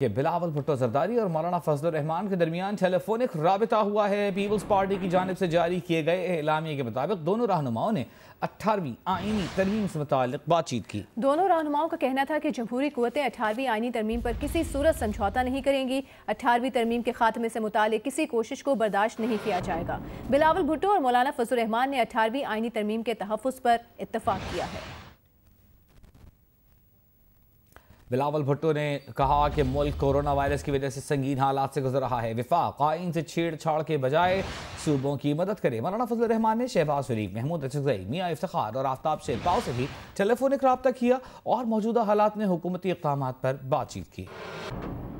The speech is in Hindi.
कि बिलावल भुट्टो जरदारी और मौलाना फजल रहमान के दरमियान टेलीफोनिक रबता हुआ है पीपल्स पार्टी की जानब से जारी किए गए एलामिया के मुताबिक दोनों रहनुमाओं ने अठारहवीं आइनी तरमीम से मुतल बातचीत की दोनों रहनुमाओं का कहना था कि जमहूरी क़वतें अठारहवीं आइनी तरमीम पर किसी सूरत समझौता नहीं करेंगी अठारहवीं तरमीम के खात्मे से मुतल किसी कोशिश को बर्दाश्त नहीं किया जाएगा बिलावल भुट्टो और मौलाना फजल रहमान ने अठारहवीं आइनी तरमीम के तहफ़ पर इतफाक़ किया है बिलावल भुट्टो ने कहा कि मुल्क कोरोना वायरस की वजह से संगीन हालात से गुजर रहा है विफाक आइन से छेड़छाड़ के बजाय सूबों की मदद करे मौलाना फजल रहमान ने शहबाज शरीफ महमूद रशदई मियाँ इफ्तार और आफ्ताब शेरपाव से भी टेलीफोनिक रबता किया और मौजूदा हालात में हुकूमती इकदाम पर बातचीत की